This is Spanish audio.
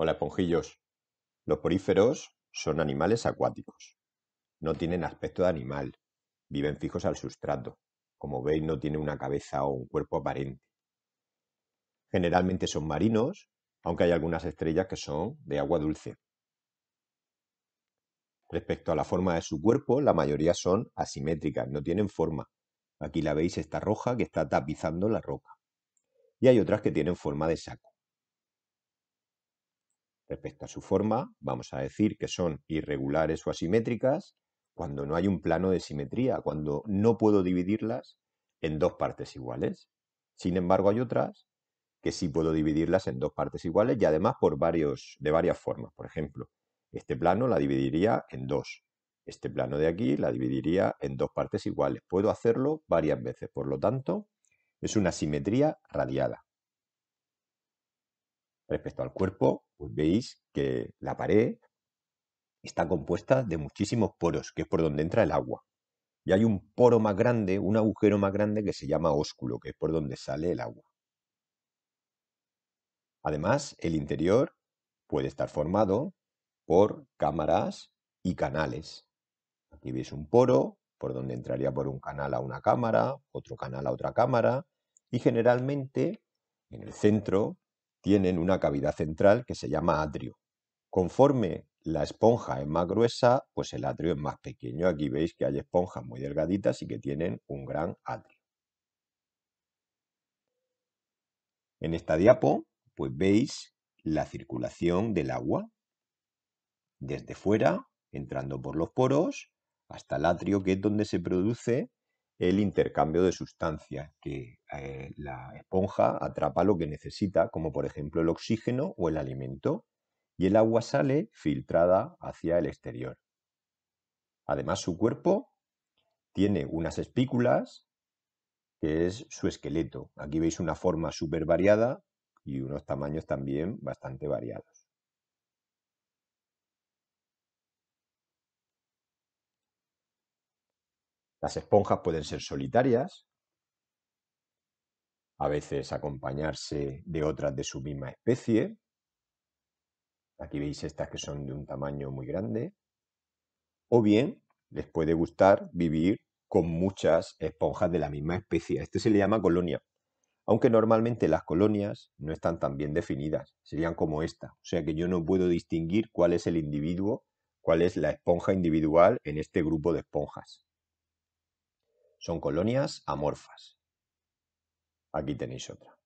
Hola, esponjillos. Los poríferos son animales acuáticos. No tienen aspecto de animal. Viven fijos al sustrato. Como veis, no tienen una cabeza o un cuerpo aparente. Generalmente son marinos, aunque hay algunas estrellas que son de agua dulce. Respecto a la forma de su cuerpo, la mayoría son asimétricas, no tienen forma. Aquí la veis esta roja que está tapizando la roca. Y hay otras que tienen forma de saco. Respecto a su forma, vamos a decir que son irregulares o asimétricas cuando no hay un plano de simetría, cuando no puedo dividirlas en dos partes iguales. Sin embargo, hay otras que sí puedo dividirlas en dos partes iguales y además por varios, de varias formas. Por ejemplo, este plano la dividiría en dos. Este plano de aquí la dividiría en dos partes iguales. Puedo hacerlo varias veces. Por lo tanto, es una simetría radiada. Respecto al cuerpo, pues veis que la pared está compuesta de muchísimos poros, que es por donde entra el agua. Y hay un poro más grande, un agujero más grande que se llama ósculo, que es por donde sale el agua. Además, el interior puede estar formado por cámaras y canales. Aquí veis un poro por donde entraría por un canal a una cámara, otro canal a otra cámara, y generalmente en el centro tienen una cavidad central que se llama atrio. Conforme la esponja es más gruesa, pues el atrio es más pequeño. Aquí veis que hay esponjas muy delgaditas y que tienen un gran atrio. En esta diapo, pues veis la circulación del agua desde fuera, entrando por los poros, hasta el atrio, que es donde se produce el intercambio de sustancias, que eh, la esponja atrapa lo que necesita, como por ejemplo el oxígeno o el alimento, y el agua sale filtrada hacia el exterior. Además, su cuerpo tiene unas espículas, que es su esqueleto. Aquí veis una forma súper variada y unos tamaños también bastante variados. Las esponjas pueden ser solitarias, a veces acompañarse de otras de su misma especie. Aquí veis estas que son de un tamaño muy grande. O bien les puede gustar vivir con muchas esponjas de la misma especie. este se le llama colonia. Aunque normalmente las colonias no están tan bien definidas, serían como esta. O sea que yo no puedo distinguir cuál es el individuo, cuál es la esponja individual en este grupo de esponjas. Son colonias amorfas. Aquí tenéis otra.